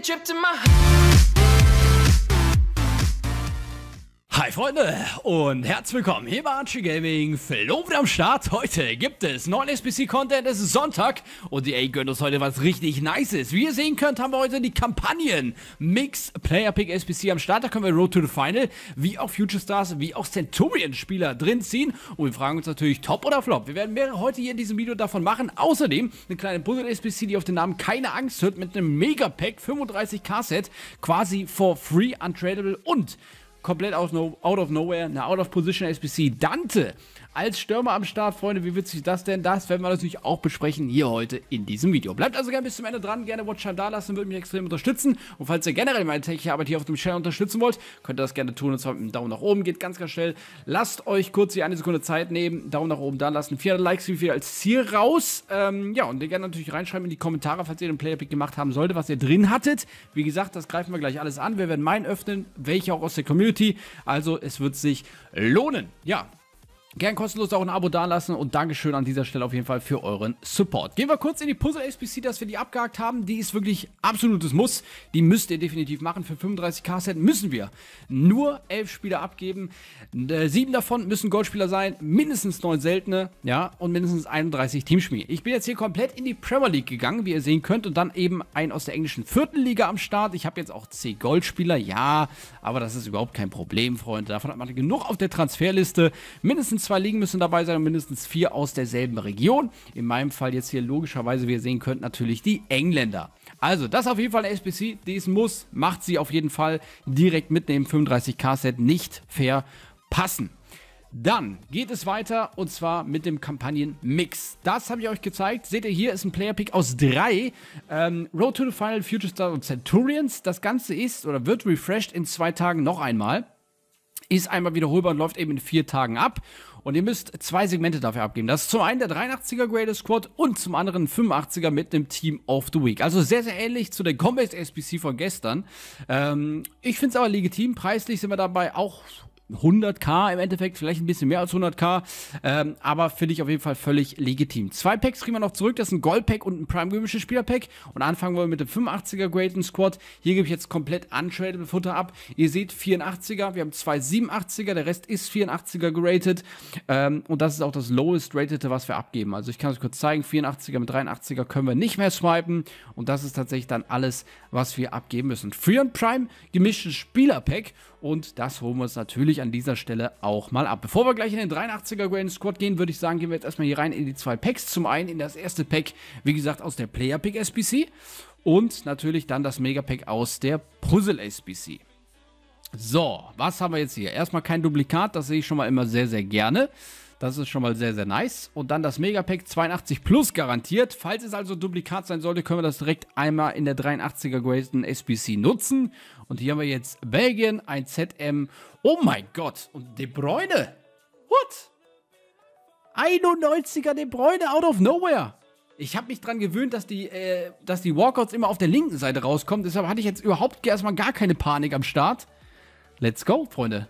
take a trip to my Hi Freunde und herzlich willkommen hier bei Archie Gaming. Flo wieder am Start. Heute gibt es neuen SBC-Content. Es ist Sonntag und EA gönnt uns heute was richtig Nices. Wie ihr sehen könnt, haben wir heute die Kampagnen Mix Player Pick SBC am Start. Da können wir Road to the Final wie auch Future Stars, wie auch Centurion-Spieler drin ziehen. Und wir fragen uns natürlich Top oder Flop. Wir werden mehrere heute hier in diesem Video davon machen. Außerdem eine kleine Puzzle SBC, die auf den Namen keine Angst hört, mit einem Mega Pack 35k Set quasi for free, untradable und komplett out of nowhere, eine Out-of-Position-SBC. Dante als Stürmer am Start, Freunde. Wie witzig das denn? Das werden wir natürlich auch besprechen hier heute in diesem Video. Bleibt also gerne bis zum Ende dran. Gerne Watchtime da lassen, würde mich extrem unterstützen. Und falls ihr generell meine technische Arbeit hier auf dem Channel unterstützen wollt, könnt ihr das gerne tun. Und zwar mit einem Daumen nach oben. Geht ganz, ganz schnell. Lasst euch kurz hier eine Sekunde Zeit nehmen. Daumen nach oben da lassen. 400 Likes, wie viel als Ziel raus. Ähm, ja, und ihr gerne natürlich reinschreiben in die Kommentare, falls ihr den Playerpick gemacht haben solltet, was ihr drin hattet. Wie gesagt, das greifen wir gleich alles an. Wir werden meinen öffnen, welche auch aus der Community. Also es wird sich lohnen. Ja, Gern kostenlos auch ein Abo dalassen und Dankeschön an dieser Stelle auf jeden Fall für euren Support. Gehen wir kurz in die Puzzle SPC, dass wir die abgehakt haben. Die ist wirklich absolutes Muss. Die müsst ihr definitiv machen. Für 35k Set müssen wir nur 11 Spieler abgeben. Äh, sieben davon müssen Goldspieler sein, mindestens 9 seltene, ja, und mindestens 31 Teamspiel. Ich bin jetzt hier komplett in die Premier League gegangen, wie ihr sehen könnt, und dann eben einen aus der englischen vierten Liga am Start. Ich habe jetzt auch 10 Goldspieler, ja, aber das ist überhaupt kein Problem, Freunde. Davon hat man genug auf der Transferliste. Mindestens zwei Ligen müssen dabei sein und mindestens vier aus derselben Region. In meinem Fall jetzt hier logischerweise, wie ihr sehen könnt, natürlich die Engländer. Also, das ist auf jeden Fall eine SPC, die es muss, macht sie auf jeden Fall direkt mitnehmen. 35k-Set nicht verpassen. Dann geht es weiter und zwar mit dem Kampagnen-Mix. Das habe ich euch gezeigt. Seht ihr, hier ist ein Player-Pick aus drei. Ähm, Road to the Final, Future Star und Centurions. Das Ganze ist oder wird refreshed in zwei Tagen noch einmal. Ist einmal wiederholbar und läuft eben in vier Tagen ab. Und ihr müsst zwei Segmente dafür abgeben. Das ist zum einen der 83er Greatest Squad und zum anderen 85er mit dem Team of the Week. Also sehr, sehr ähnlich zu der Combat SPC von gestern. Ähm, ich finde es aber legitim. Preislich sind wir dabei auch 100k im Endeffekt, vielleicht ein bisschen mehr als 100k, ähm, aber finde ich auf jeden Fall völlig legitim. Zwei Packs kriegen wir noch zurück, das ist ein Gold-Pack und ein Prime-Gemische Spieler-Pack und anfangen wollen wir mit dem 85er Graden Squad. Hier gebe ich jetzt komplett untradable Futter ab. Ihr seht 84er, wir haben zwei 87er, der Rest ist 84er geratet ähm, und das ist auch das lowest ratete, was wir abgeben. Also ich kann es kurz zeigen, 84er mit 83er können wir nicht mehr swipen und das ist tatsächlich dann alles, was wir abgeben müssen. Free und Prime gemisches Spieler-Pack und das holen wir uns natürlich natürlich an dieser Stelle auch mal ab. Bevor wir gleich in den 83er Grand Squad gehen, würde ich sagen, gehen wir jetzt erstmal hier rein in die zwei Packs. Zum einen in das erste Pack, wie gesagt, aus der Player Pick SBC und natürlich dann das Mega Pack aus der Puzzle SBC. So, was haben wir jetzt hier? Erstmal kein Duplikat, das sehe ich schon mal immer sehr, sehr gerne. Das ist schon mal sehr, sehr nice. Und dann das Megapack 82 Plus garantiert. Falls es also Duplikat sein sollte, können wir das direkt einmal in der 83er Graden SBC nutzen. Und hier haben wir jetzt Belgien, ein ZM. Oh mein Gott. Und De Bruyne. What? 91er De Bruyne out of nowhere. Ich habe mich daran gewöhnt, dass die, äh, dass die Walkouts immer auf der linken Seite rauskommen. Deshalb hatte ich jetzt überhaupt erstmal gar keine Panik am Start. Let's go, Freunde.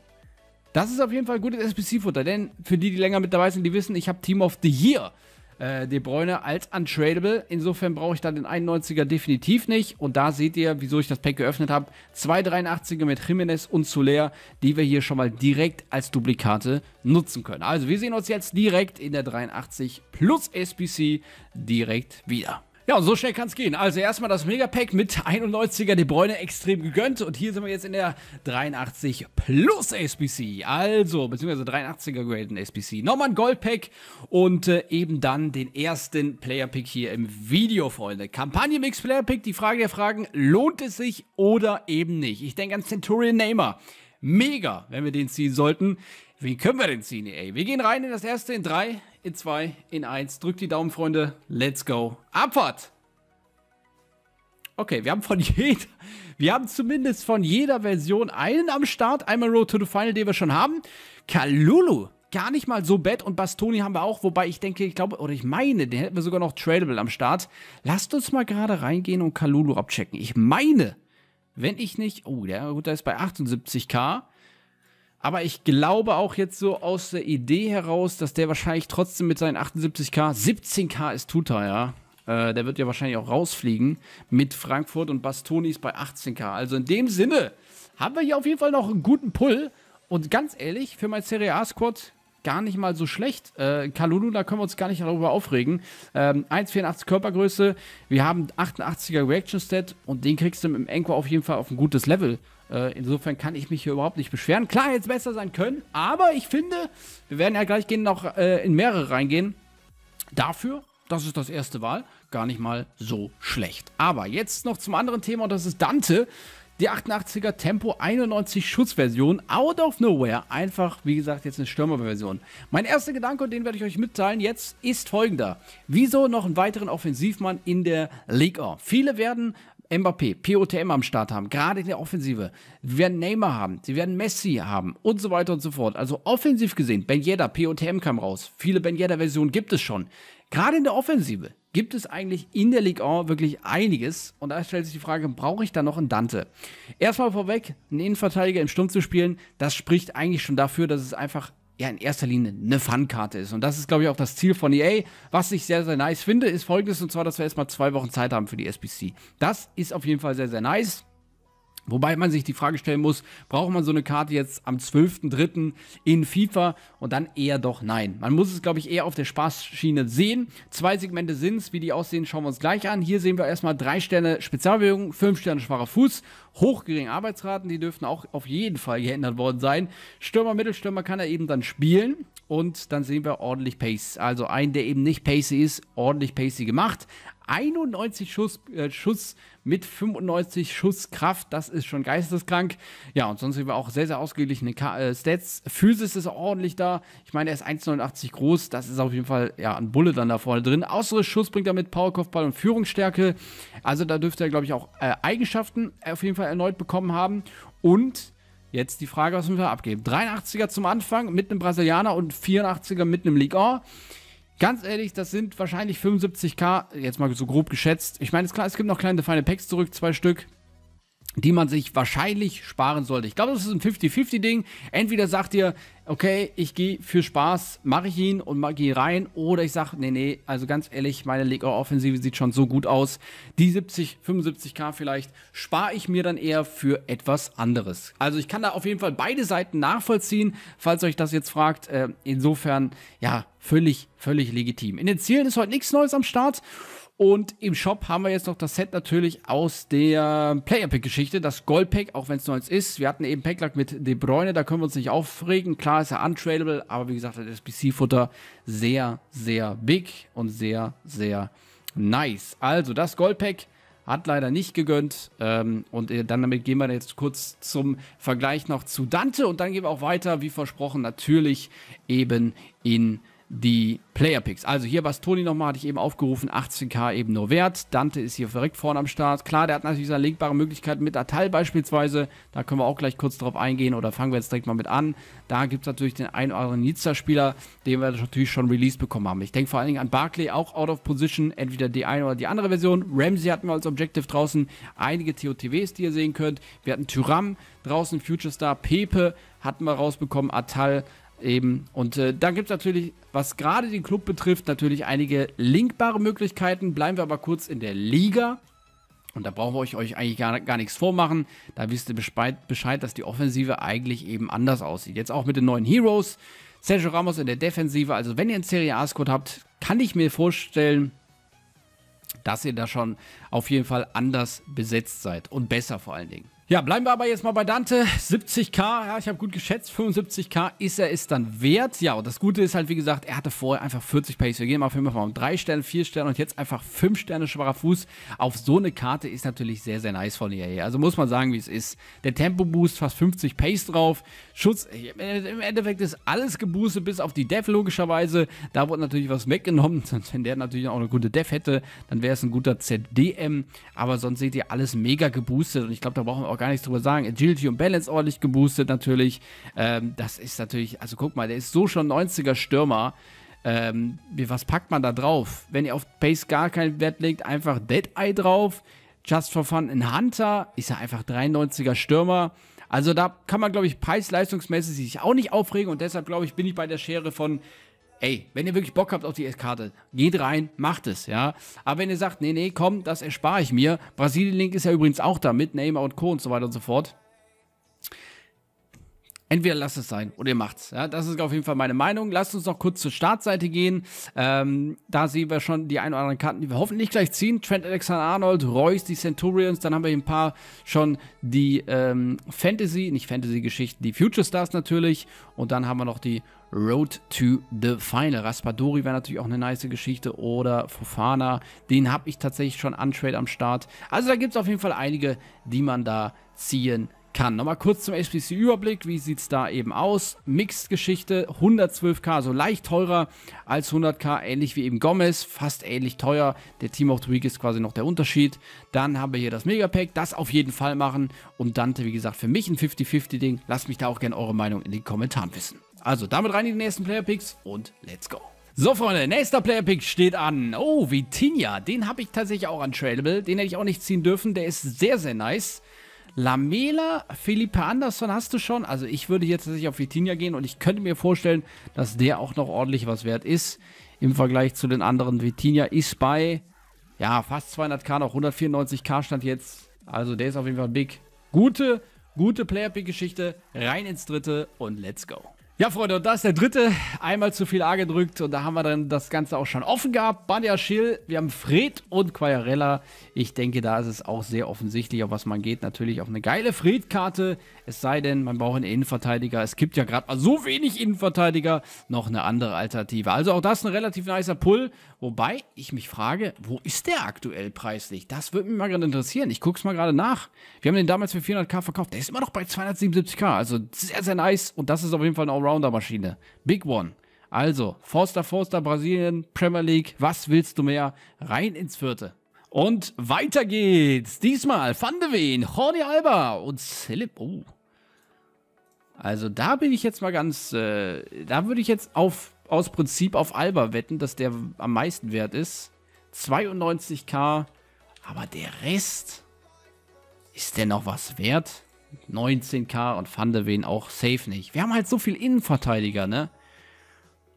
Das ist auf jeden Fall gutes SPC-Futter, denn für die, die länger mit dabei sind, die wissen, ich habe Team of the Year äh, De Bruyne als untradable. Insofern brauche ich da den 91er definitiv nicht. Und da seht ihr, wieso ich das Pack geöffnet habe. Zwei 83er mit Jimenez und Soler, die wir hier schon mal direkt als Duplikate nutzen können. Also wir sehen uns jetzt direkt in der 83 plus SPC direkt wieder. Ja, und so schnell kann es gehen. Also erstmal das Megapack mit 91er De Bruyne extrem gegönnt. Und hier sind wir jetzt in der 83 plus SBC. Also, beziehungsweise 83er Graden SBC. Nochmal ein Goldpack und äh, eben dann den ersten Player-Pick hier im Video, Freunde. Kampagne Mix Player-Pick, die Frage der Fragen, lohnt es sich oder eben nicht? Ich denke an Centurion Neymar. Mega, wenn wir den ziehen sollten. Wen können wir denn ziehen, ey? Wir gehen rein in das erste in drei in 2, in 1. Drückt die Daumen, Freunde. Let's go. Abfahrt! Okay, wir haben von jeder, wir haben zumindest von jeder Version einen am Start. Einmal Road to the Final, den wir schon haben. Kalulu, gar nicht mal so bad. Und Bastoni haben wir auch, wobei ich denke, ich glaube, oder ich meine, den hätten wir sogar noch Tradable am Start. Lasst uns mal gerade reingehen und Kalulu abchecken. Ich meine, wenn ich nicht, oh, der, gut, der ist bei 78k. Aber ich glaube auch jetzt so aus der Idee heraus, dass der wahrscheinlich trotzdem mit seinen 78k, 17k ist Tuta, ja. Äh, der wird ja wahrscheinlich auch rausfliegen mit Frankfurt und Bastoni ist bei 18k. Also in dem Sinne haben wir hier auf jeden Fall noch einen guten Pull. Und ganz ehrlich, für mein Serie A-Squad gar nicht mal so schlecht. Äh, Kalulu, da können wir uns gar nicht darüber aufregen. Ähm, 1,84 Körpergröße, wir haben 88er Reaction Stat und den kriegst du im Anchor auf jeden Fall auf ein gutes Level. Äh, insofern kann ich mich hier überhaupt nicht beschweren. Klar, hätte es besser sein können, aber ich finde, wir werden ja gleich gehen noch äh, in mehrere reingehen. Dafür, das ist das erste Wahl, gar nicht mal so schlecht. Aber jetzt noch zum anderen Thema und das ist Dante. Die 88er Tempo 91 Schutzversion, out of nowhere, einfach wie gesagt jetzt eine Stürmerversion. Mein erster Gedanke und den werde ich euch mitteilen jetzt ist folgender. Wieso noch einen weiteren Offensivmann in der Liga? Viele werden Mbappé, POTM am Start haben, gerade in der Offensive. Sie werden Neymar haben, sie werden Messi haben und so weiter und so fort. Also offensiv gesehen, Ben Yedda, POTM kam raus. Viele Ben Yedda-Versionen gibt es schon. Gerade in der Offensive gibt es eigentlich in der Ligue 1 wirklich einiges. Und da stellt sich die Frage, brauche ich da noch einen Dante? Erstmal vorweg, einen Innenverteidiger im Sturm zu spielen, das spricht eigentlich schon dafür, dass es einfach ja in erster Linie eine Fun-Karte ist. Und das ist, glaube ich, auch das Ziel von EA. Was ich sehr, sehr nice finde, ist folgendes, und zwar, dass wir erstmal zwei Wochen Zeit haben für die SPC. Das ist auf jeden Fall sehr, sehr nice. Wobei man sich die Frage stellen muss, braucht man so eine Karte jetzt am 12.03. in FIFA? Und dann eher doch nein. Man muss es, glaube ich, eher auf der Spaßschiene sehen. Zwei Segmente sind es, wie die aussehen, schauen wir uns gleich an. Hier sehen wir erstmal drei Sterne Spezialbewegung, fünf Sterne schwacher Fuß, hochgeringe Arbeitsraten, die dürften auch auf jeden Fall geändert worden sein. Stürmer, Mittelstürmer kann er eben dann spielen. Und dann sehen wir ordentlich Pace. Also einen, der eben nicht pacey ist, ordentlich pacey gemacht. 91 Schuss, äh, Schuss mit 95 Schuss Kraft. Das ist schon geisteskrank. Ja, und sonst sind wir auch sehr, sehr ausgeglichene Ka äh, Stats. Physis ist ordentlich da. Ich meine, er ist 1,89 groß. Das ist auf jeden Fall ja, ein Bulle dann da vorne drin. Außere Schuss bringt er mit Powerkopfball und Führungsstärke. Also da dürfte er, glaube ich, auch äh, Eigenschaften auf jeden Fall erneut bekommen haben. Und Jetzt die Frage, was müssen wir abgeben? 83er zum Anfang mit einem Brasilianer und 84er mit einem Ligue 1. Ganz ehrlich, das sind wahrscheinlich 75k, jetzt mal so grob geschätzt. Ich meine, ist klar, es gibt noch kleine feine Packs zurück, zwei Stück, die man sich wahrscheinlich sparen sollte. Ich glaube, das ist ein 50-50-Ding. Entweder sagt ihr, okay, ich gehe für Spaß, mache ich ihn und gehe rein. Oder ich sage, nee, nee, also ganz ehrlich, meine Leg-Offensive sieht schon so gut aus. Die 70, 75k vielleicht spare ich mir dann eher für etwas anderes. Also ich kann da auf jeden Fall beide Seiten nachvollziehen, falls euch das jetzt fragt. Äh, insofern, ja, völlig, völlig legitim. In den Zielen ist heute nichts Neues am Start. Und im Shop haben wir jetzt noch das Set natürlich aus der Player-Pack-Geschichte, das Gold-Pack, auch wenn es neues ist. Wir hatten eben Packlack mit De Bruyne, da können wir uns nicht aufregen. Klar, ist er untradable, aber wie gesagt, das SBC-Futter sehr, sehr big und sehr, sehr nice. Also das Goldpack hat leider nicht gegönnt. Ähm, und äh, dann damit gehen wir jetzt kurz zum Vergleich noch zu Dante und dann gehen wir auch weiter, wie versprochen, natürlich eben in die Player Picks. Also hier was Toni nochmal, hatte ich eben aufgerufen, 18k eben nur wert. Dante ist hier direkt vorne am Start. Klar, der hat natürlich seine legbare Möglichkeiten mit Atal beispielsweise. Da können wir auch gleich kurz drauf eingehen oder fangen wir jetzt direkt mal mit an. Da gibt es natürlich den einen oder anderen Nizza-Spieler, den wir natürlich schon released bekommen haben. Ich denke vor allen Dingen an Barclay, auch out of position, entweder die eine oder die andere Version. Ramsey hatten wir als Objective draußen. Einige TOTWs, die ihr sehen könnt. Wir hatten Tyram draußen, Future Star, Pepe hatten wir rausbekommen, Atal Eben. Und äh, dann gibt es natürlich, was gerade den Club betrifft, natürlich einige linkbare Möglichkeiten. Bleiben wir aber kurz in der Liga. Und da brauchen wir euch, eigentlich gar, gar nichts vormachen. Da wisst ihr Bescheid, dass die Offensive eigentlich eben anders aussieht. Jetzt auch mit den neuen Heroes. Sergio Ramos in der Defensive. Also wenn ihr einen Serie A-Squad habt, kann ich mir vorstellen, dass ihr da schon auf jeden Fall anders besetzt seid. Und besser vor allen Dingen. Ja, bleiben wir aber jetzt mal bei Dante. 70k, ja, ich habe gut geschätzt, 75k ist er es dann wert. Ja, und das Gute ist halt, wie gesagt, er hatte vorher einfach 40 Pace. Wir gehen mal auf jeden Fall um 3 Sterne, 4 Sterne und jetzt einfach 5 Sterne schwacher Fuß. Auf so eine Karte ist natürlich sehr, sehr nice von EA. Also muss man sagen, wie es ist. Der Tempo-Boost, fast 50 Pace drauf. Schutz, im Endeffekt ist alles geboostet, bis auf die Dev logischerweise. Da wurde natürlich was weggenommen. Sonst, wenn der natürlich auch eine gute Dev hätte, dann wäre es ein guter ZDM. Aber sonst seht ihr alles mega geboostet und ich glaube, da brauchen wir auch auch gar nichts drüber sagen. Agility und Balance ordentlich geboostet natürlich. Ähm, das ist natürlich, also guck mal, der ist so schon 90er Stürmer. Ähm, was packt man da drauf? Wenn ihr auf Pace gar keinen Wert legt, einfach Dead Eye drauf. Just for Fun in Hunter ist ja einfach 93er Stürmer. Also da kann man, glaube ich, preis-leistungsmäßig sich auch nicht aufregen und deshalb, glaube ich, bin ich bei der Schere von ey, wenn ihr wirklich Bock habt auf die Karte, geht rein, macht es, ja. Aber wenn ihr sagt, nee, nee, komm, das erspare ich mir. Brasilien-Link ist ja übrigens auch da mit Neymar und Co. und so weiter und so fort. Entweder lasst es sein oder ihr macht's. Ja, das ist auf jeden Fall meine Meinung. Lasst uns noch kurz zur Startseite gehen. Ähm, da sehen wir schon die ein oder anderen Karten, die wir hoffentlich gleich ziehen. Trent Alexander-Arnold, Royce, die Centurions. Dann haben wir hier ein paar schon die ähm, Fantasy, nicht Fantasy-Geschichten, die Future Stars natürlich. Und dann haben wir noch die Road to the Final. Raspadori wäre natürlich auch eine nice Geschichte oder Fofana. Den habe ich tatsächlich schon untrade am Start. Also da gibt es auf jeden Fall einige, die man da ziehen kann. Nochmal kurz zum SPC-Überblick. Wie sieht es da eben aus? Mixed-Geschichte, 112k, also leicht teurer als 100k, ähnlich wie eben Gomez, fast ähnlich teuer. Der Team of the Week ist quasi noch der Unterschied. Dann haben wir hier das Megapack, das auf jeden Fall machen. Und Dante, wie gesagt, für mich ein 50-50-Ding. Lasst mich da auch gerne eure Meinung in den Kommentaren wissen. Also damit rein in die nächsten Player Picks und let's go. So, Freunde, nächster Player-Pick steht an. Oh, Vitinha, den habe ich tatsächlich auch an Tradable. Den hätte ich auch nicht ziehen dürfen. Der ist sehr, sehr nice. Lamela, Philippe Anderson hast du schon. Also ich würde jetzt tatsächlich auf Vitinha gehen und ich könnte mir vorstellen, dass der auch noch ordentlich was wert ist. Im Vergleich zu den anderen. Vitinha ist bei, ja, fast 200k, noch 194k stand jetzt. Also der ist auf jeden Fall big. Gute, gute Player-Pick-Geschichte. Rein ins dritte und let's go. Ja, Freunde, und da ist der dritte. Einmal zu viel A gedrückt und da haben wir dann das Ganze auch schon offen gehabt. Banja Schill, wir haben Fred und Quagliarella. Ich denke, da ist es auch sehr offensichtlich, auf was man geht. Natürlich auf eine geile Fred-Karte. Es sei denn, man braucht einen Innenverteidiger. Es gibt ja gerade mal so wenig Innenverteidiger. Noch eine andere Alternative. Also auch das ein relativ nicer Pull. Wobei ich mich frage, wo ist der aktuell preislich? Das würde mich mal gerade interessieren. Ich gucke es mal gerade nach. Wir haben den damals für 400k verkauft. Der ist immer noch bei 277k. Also sehr, sehr nice. Und das ist auf jeden Fall ein All Allrounder-Maschine. Big One. Also, Forster, Forster, Brasilien, Premier League, was willst du mehr? Rein ins vierte. Und weiter geht's. Diesmal Van de Ween, Horny Alba und Celeb. Oh. Also da bin ich jetzt mal ganz, äh, da würde ich jetzt auf, aus Prinzip auf Alba wetten, dass der am meisten wert ist. 92k, aber der Rest, ist der noch was wert? 19k und Van der Ven auch safe nicht. Wir haben halt so viel Innenverteidiger, ne?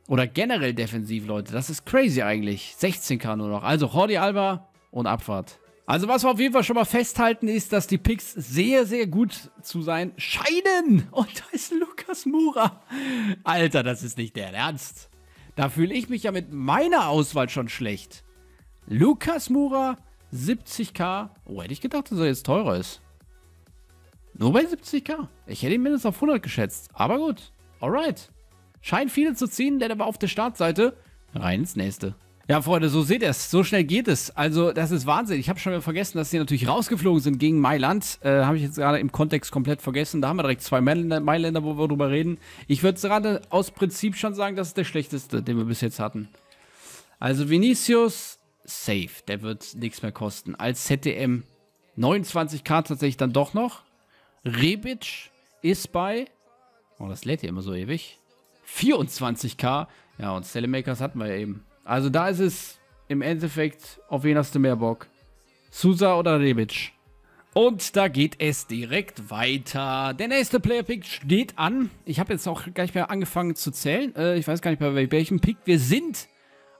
Oder generell defensiv, Leute. Das ist crazy eigentlich. 16k nur noch. Also Jordi Alba und Abfahrt. Also was wir auf jeden Fall schon mal festhalten ist, dass die Picks sehr, sehr gut zu sein scheinen. Und da ist Lukas Mura. Alter, das ist nicht der Ernst. Da fühle ich mich ja mit meiner Auswahl schon schlecht. Lukas Mura, 70k. Oh, hätte ich gedacht, dass er jetzt teurer ist. Nur bei 70k. Ich hätte ihn mindestens auf 100 geschätzt. Aber gut. Alright. Scheint viele zu ziehen, denn war auf der Startseite rein ins nächste. Ja, Freunde, so seht ihr es. So schnell geht es. Also, das ist Wahnsinn. Ich habe schon wieder vergessen, dass sie natürlich rausgeflogen sind gegen Mailand. Äh, habe ich jetzt gerade im Kontext komplett vergessen. Da haben wir direkt zwei Mailänder, Mailänder wo wir drüber reden. Ich würde gerade aus Prinzip schon sagen, das ist der schlechteste, den wir bis jetzt hatten. Also, Vinicius, safe. Der wird nichts mehr kosten. Als ZDM 29k tatsächlich dann doch noch. Rebic ist bei, oh, das lädt hier immer so ewig, 24k. Ja, und Telemakers hatten wir ja eben. Also da ist es im Endeffekt, auf wen hast du mehr Bock? Susa oder Rebic? Und da geht es direkt weiter. Der nächste Player-Pick steht an. Ich habe jetzt auch gleich mehr angefangen zu zählen. Äh, ich weiß gar nicht, bei welchem Pick wir sind.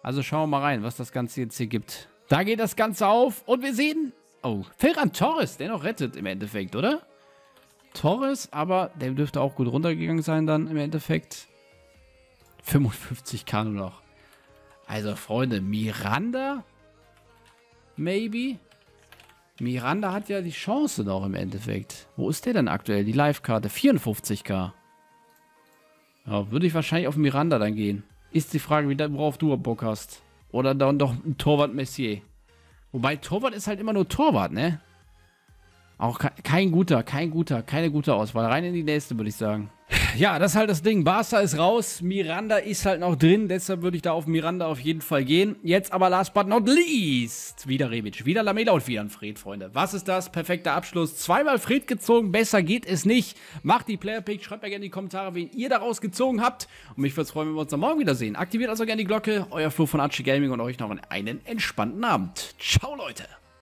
Also schauen wir mal rein, was das Ganze jetzt hier gibt. Da geht das Ganze auf und wir sehen... Oh, Ferran Torres, der noch rettet im Endeffekt, oder? Torres, aber der dürfte auch gut runtergegangen sein dann im Endeffekt. 55k nur noch. Also Freunde, Miranda? Maybe? Miranda hat ja die Chance noch im Endeffekt. Wo ist der denn aktuell? Die Live-Karte. 54k. Ja, würde ich wahrscheinlich auf Miranda dann gehen. Ist die Frage, worauf du Bock hast. Oder dann doch ein Torwart Messier. Wobei Torwart ist halt immer nur Torwart, ne? Auch kein guter, kein guter, keine gute Auswahl. Rein in die nächste, würde ich sagen. Ja, das ist halt das Ding. Barca ist raus, Miranda ist halt noch drin. Deshalb würde ich da auf Miranda auf jeden Fall gehen. Jetzt aber last but not least. Wieder Rebic, wieder Lamela und wieder ein Fred, Freunde. Was ist das? Perfekter Abschluss. Zweimal Fred gezogen, besser geht es nicht. Macht die Player-Pick, schreibt mir gerne in die Kommentare, wen ihr daraus gezogen habt. Und mich würde es freuen, wenn wir uns dann morgen wiedersehen. Aktiviert also gerne die Glocke. Euer Flo von Archie Gaming und euch noch einen entspannten Abend. Ciao, Leute.